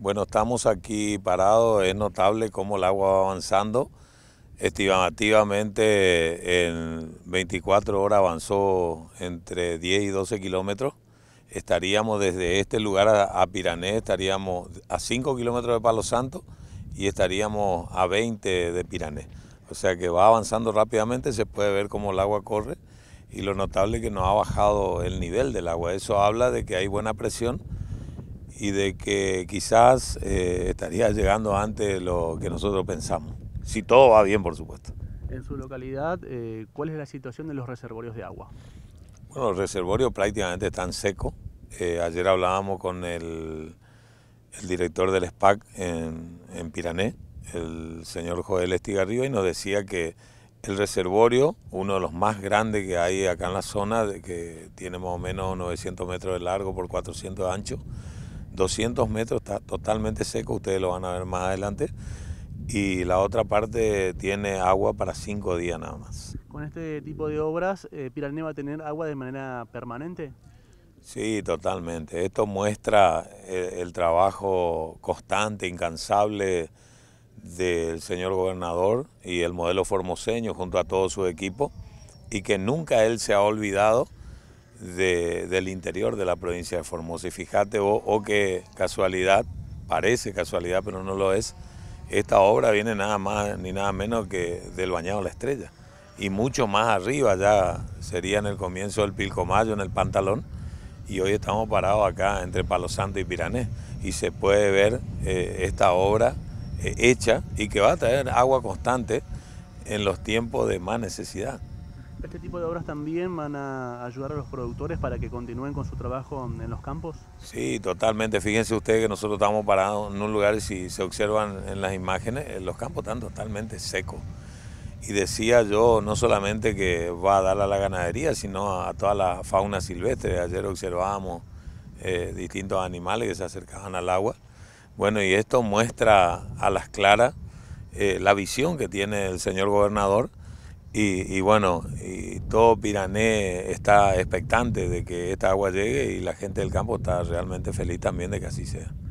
Bueno, estamos aquí parados, es notable cómo el agua va avanzando. Estimativamente en 24 horas avanzó entre 10 y 12 kilómetros. Estaríamos desde este lugar a, Pirané, estaríamos a 5 kilómetros de Palo Santo y estaríamos a 20 de Pirané. O sea que va avanzando rápidamente, se puede ver cómo el agua corre y lo notable es que no ha bajado el nivel del agua. Eso habla de que hay buena presión y de que quizás eh, estaría llegando antes lo que nosotros pensamos. Si todo va bien, por supuesto. En su localidad, eh, ¿cuál es la situación de los reservorios de agua? Bueno, los reservorios prácticamente están secos. Eh, ayer hablábamos con el, director del SPAC en, Pirané, el señor Joel Estigarriba, y nos decía que el reservorio, uno de los más grandes que hay acá en la zona, que tiene más o menos 900 metros de largo por 400 de ancho, 200 metros está totalmente seco, ustedes lo van a ver más adelante. Y la otra parte tiene agua para cinco días nada más. ¿Con este tipo de obras, eh, va a tener agua de manera permanente? Sí, totalmente. Esto muestra el, eh, el trabajo constante, incansable del señor gobernador y el modelo formoseño junto a todo su equipo y que nunca él se ha olvidado del interior de la provincia de Formosa. Y fíjate o oh, oh, qué casualidad, parece casualidad, pero no lo es, esta obra viene nada más ni nada menos que del Bañado La Estrella. Y mucho más arriba ya sería en el comienzo del Pilcomayo, en el Pantalón. Y hoy estamos parados acá entre Palo Santo y Piranés. Y se puede ver eh, esta obra eh, hecha y que va a traer agua constante en los tiempos de más necesidad. ¿Este tipo de obras también van a ayudar a los productores para que continúen con su trabajo en los campos? Sí, totalmente. Fíjense ustedes que nosotros estamos parados en un lugar y si se observan en las imágenes, eh, los campos están totalmente secos. Y decía yo, no solamente que va a dar a la ganadería, sino a toda la fauna silvestre. Ayer observábamos eh, distintos animales que se acercaban al agua. Bueno, y esto muestra a las claras eh, la visión que tiene el señor gobernador y, bueno, y todo Pirané está expectante de que esta agua llegue y la gente del campo está realmente feliz también de que así sea.